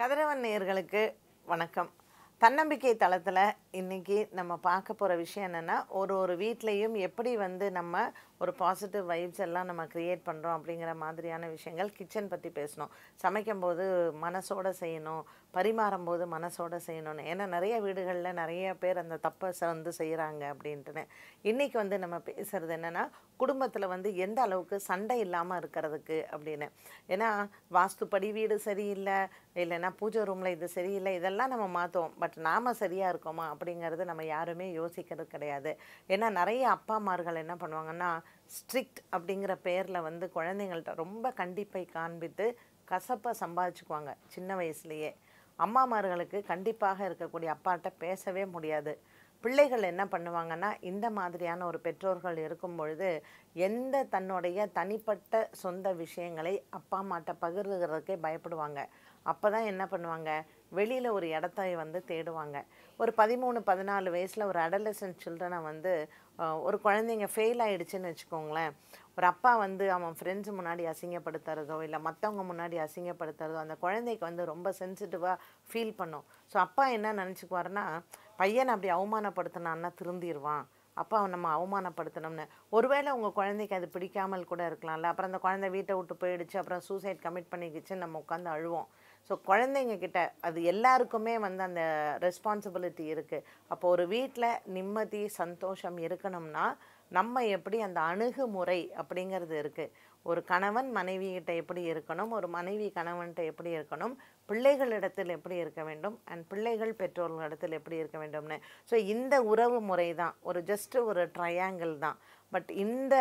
கதிரவன் நேர்களுக்கு வணக்கம் தன்னம்பிக்கை தளத்தில் இன்றைக்கி நம்ம பார்க்க போகிற விஷயம் என்னென்னா ஒரு ஒரு வீட்லேயும் எப்படி வந்து நம்ம ஒரு பாசிட்டிவ் வைப்ஸ் எல்லாம் நம்ம க்ரியேட் பண்ணுறோம் அப்படிங்கிற மாதிரியான விஷயங்கள் கிச்சன் பற்றி பேசணும் சமைக்கும்போது மனசோடு செய்யணும் பரிமாறும் போது மனசோடு செய்யணும்னு ஏன்னா நிறைய வீடுகளில் நிறைய பேர் அந்த தப்பை வந்து செய்கிறாங்க அப்படின்ட்டுன்னு இன்றைக்கி வந்து நம்ம பேசுகிறது என்னென்னா குடும்பத்தில் வந்து எந்த அளவுக்கு சண்டை இல்லாமல் இருக்கிறதுக்கு அப்படின்னு ஏன்னா வாஸ்து படி வீடு சரியில்லை இல்லைன்னா பூஜை ரூமில் இது சரியில்லை இதெல்லாம் நம்ம மாற்றுவோம் பட் பட் நாம் சரியாக இருக்கோமா அப்படிங்கிறது நம்ம யாருமே யோசிக்கிறது கிடையாது ஏன்னா நிறைய அப்பா அம்மார்கள் என்ன பண்ணுவாங்கன்னா ஸ்ட்ரிக்ட் அப்படிங்கிற பேரில் வந்து குழந்தைங்கள்ட்ட ரொம்ப கண்டிப்பை காண்பித்து கசப்பை சம்பாதிச்சுக்குவாங்க சின்ன வயசுலேயே அம்மாமார்களுக்கு கண்டிப்பாக இருக்கக்கூடிய அப்பாட்ட பேசவே முடியாது பிள்ளைகள் என்ன பண்ணுவாங்கன்னா இந்த மாதிரியான ஒரு பெற்றோர்கள் இருக்கும் பொழுது எந்த தன்னுடைய தனிப்பட்ட சொந்த விஷயங்களை அப்பா அம்மாட்ட பகிர்கிறதுக்கே பயப்படுவாங்க அப்போ தான் என்ன பண்ணுவாங்க வெளியில் ஒரு இடத்தை வந்து தேடுவாங்க ஒரு பதிமூணு பதினாலு வயசில் ஒரு அடலசன் சில்ட்ரனை வந்து ஒரு குழந்தைங்க ஃபெயில் ஆகிடுச்சின்னு வச்சுக்கோங்களேன் ஒரு அப்பா வந்து அவன் ஃப்ரெண்ட்ஸ் முன்னாடி அசிங்கப்படுத்துறதோ இல்லை மற்றவங்க முன்னாடி அசிங்கப்படுத்துறதோ அந்த குழந்தைக்கு வந்து ரொம்ப சென்சிட்டிவாக ஃபீல் பண்ணும் ஸோ அப்பா என்ன நினச்சிக்குவாருன்னா பையனை அப்படி அவமானப்படுத்தினான்னா திருந்திடுவான் அப்போ அவன் நம்ம அவமானப்படுத்தணும்னு ஒருவேளை உங்கள் குழந்தைக்கு அது பிடிக்காமல் கூட இருக்கலாம்ல அப்புறம் அந்த குழந்தை வீட்டை விட்டு போயிடுச்சு அப்புறம் சூசைட் கமிட் பண்ணிக்கிச்சு நம்ம உட்காந்து அழுவோம் ஸோ குழந்தைங்க கிட்ட அது எல்லாருக்குமே வந்து அந்த ரெஸ்பான்சிபிலிட்டி இருக்குது அப்போ ஒரு வீட்டில் நிம்மதி சந்தோஷம் இருக்கணும்னா நம்ம எப்படி அந்த அணுகுமுறை அப்படிங்கிறது இருக்குது ஒரு கணவன் மனைவிகிட்ட எப்படி இருக்கணும் ஒரு மனைவி கணவன்கிட்ட எப்படி இருக்கணும் பிள்ளைகளிடத்தில் எப்படி இருக்க வேண்டும் அண்ட் பிள்ளைகள் பெற்றோர்களிடத்தில் எப்படி இருக்க வேண்டும்னு ஸோ இந்த உறவு முறை தான் ஒரு ஜஸ்ட்டு ஒரு ட்ரையாங்கிள் தான் பட் இந்த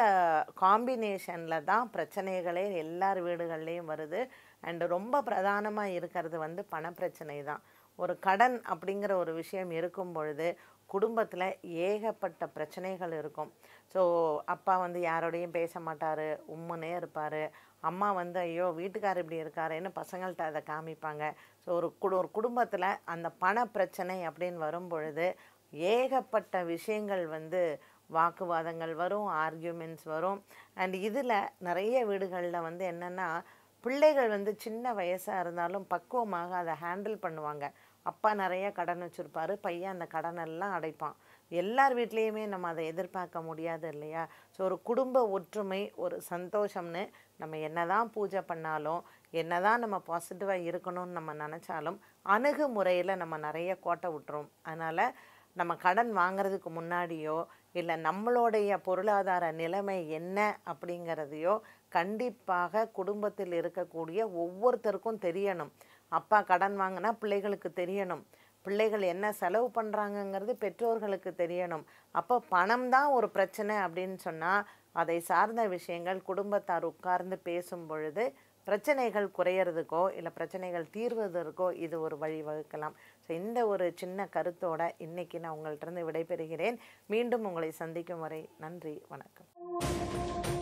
காம்பினேஷனில் தான் பிரச்சனைகளே எல்லார் வீடுகள்லேயும் வருது அண்டு ரொம்ப பிரதானமாக இருக்கிறது வந்து பணப்பிரச்சனை தான் ஒரு கடன் அப்படிங்கிற ஒரு விஷயம் இருக்கும் பொழுது குடும்பத்தில் ஏகப்பட்ட பிரச்சனைகள் இருக்கும் ஸோ அப்பா வந்து யாரோடையும் பேச மாட்டார் உம்முனே இருப்பார் அம்மா வந்து ஐயோ வீட்டுக்கார் இப்படி இருக்காருன்னு பசங்கள்கிட்ட அதை காமிப்பாங்க ஸோ ஒரு குடு ஒரு குடும்பத்தில் அந்த பண பிரச்சனை அப்படின்னு வரும் பொழுது ஏகப்பட்ட விஷயங்கள் வந்து வாக்குவாதங்கள் வரும் ஆர்கியூமெண்ட்ஸ் வரும் அண்ட் இதில் நிறைய வீடுகளில் வந்து என்னென்னா பிள்ளைகள் வந்து சின்ன வயசாக இருந்தாலும் பக்குவமாக அதை ஹேண்டில் பண்ணுவாங்க அப்பா நிறைய கடன் வச்சுருப்பாரு பையன் அந்த கடனெல்லாம் அடைப்பான் எல்லார் வீட்லேயுமே நம்ம அதை எதிர்பார்க்க முடியாது இல்லையா ஸோ ஒரு குடும்ப ஒற்றுமை ஒரு சந்தோஷம்னு நம்ம என்ன தான் பூஜை பண்ணாலும் என்ன தான் நம்ம பாசிட்டிவாக இருக்கணும்னு நம்ம நினச்சாலும் அணுகுமுறையில் நம்ம நிறைய கோட்டை விட்டுரும் அதனால் நம்ம கடன் வாங்கிறதுக்கு முன்னாடியோ இல்லை நம்மளுடைய பொருளாதார நிலைமை என்ன அப்படிங்கிறதையோ கண்டிப்பாக குடும்பத்தில் இருக்கக்கூடிய ஒவ்வொருத்தருக்கும் தெரியணும் அப்பா கடன் வாங்கினா பிள்ளைகளுக்கு தெரியணும் பிள்ளைகள் என்ன செலவு பண்ணுறாங்கங்கிறது பெற்றோர்களுக்கு தெரியணும் அப்போ பணம் தான் ஒரு பிரச்சனை அப்படின்னு சொன்னால் அதை சார்ந்த விஷயங்கள் குடும்பத்தார் உட்கார்ந்து பேசும் பொழுது பிரச்சனைகள் குறையிறதுக்கோ இல்லை பிரச்சனைகள் தீர்வதற்கோ இது ஒரு வழி வகுக்கலாம் ஸோ இந்த ஒரு சின்ன கருத்தோட இன்னைக்கு நான் உங்கள்கிட்ட விடைபெறுகிறேன் மீண்டும் உங்களை சந்திக்கும் வரை நன்றி வணக்கம்